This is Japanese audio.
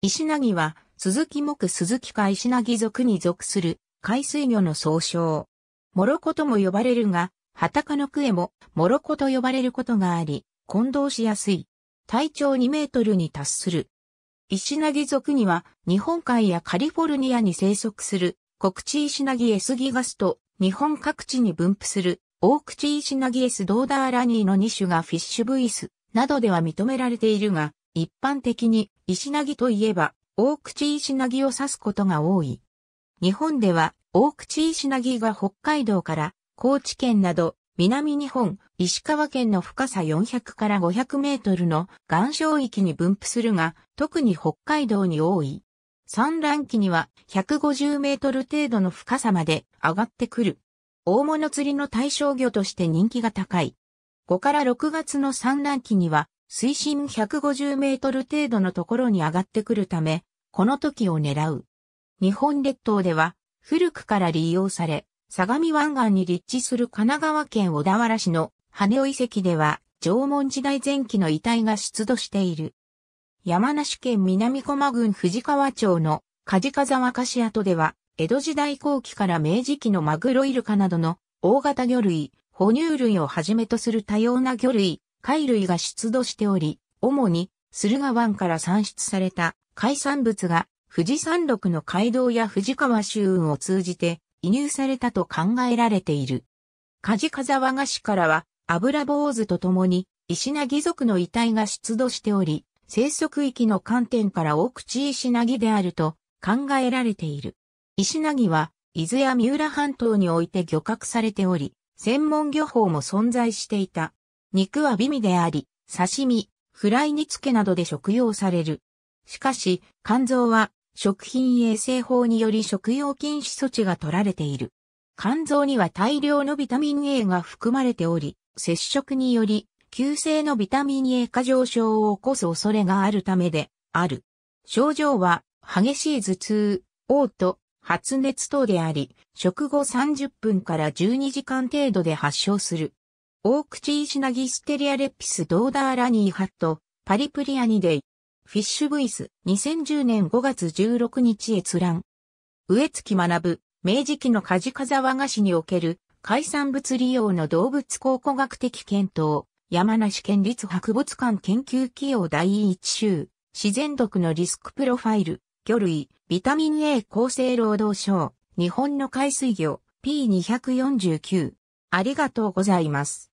石薙は、鈴木木鈴木か石薙族に属する海水魚の総称。モロコとも呼ばれるが、ハタカのクエもモロコと呼ばれることがあり、混同しやすい。体長2メートルに達する。石薙族には、日本海やカリフォルニアに生息する、国地石ギエスギガスと、日本各地に分布する、大口石ギエスドーダーラニーの2種がフィッシュブイスなどでは認められているが、一般的に石なぎといえば、大口石なぎを指すことが多い。日本では、大口石なぎが北海道から高知県など、南日本、石川県の深さ400から500メートルの岩礁域に分布するが、特に北海道に多い。産卵期には150メートル程度の深さまで上がってくる。大物釣りの対象魚として人気が高い。5から6月の産卵期には水深150メートル程度のところに上がってくるため、この時を狙う。日本列島では古くから利用され、相模湾岸に立地する神奈川県小田原市の羽尾遺跡では縄文時代前期の遺体が出土している。山梨県南駒郡藤川町の梶風沢菓跡では、江戸時代後期から明治期のマグロイルカなどの大型魚類、哺乳類をはじめとする多様な魚類、貝類が出土しており、主に駿河湾から産出された海産物が富士山麓の街道や富士川周運を通じて移入されたと考えられている。梶風和菓子からは油坊主と共に石なぎ族の遺体が出土しており、生息域の観点から大口石なぎであると考えられている。石なぎは伊豆や三浦半島において漁獲されており、専門漁法も存在していた。肉は美味であり、刺身、フライ煮付けなどで食用される。しかし、肝臓は食品衛生法により食用禁止措置が取られている。肝臓には大量のビタミン A が含まれており、接触により、急性のビタミン A 過剰症を起こす恐れがあるためで、ある。症状は、激しい頭痛、嘔吐、発熱等であり、食後30分から12時間程度で発症する。オークチーシナギステリアレピスドーダーラニーハット、パリプリアニデイ、フィッシュブイス、2010年5月16日閲覧。植月学、明治期のカジカザ和菓子における海産物利用の動物考古学的検討、山梨県立博物館研究企業第一集、自然毒のリスクプロファイル、魚類、ビタミン A 厚生労働省、日本の海水魚、P249。ありがとうございます。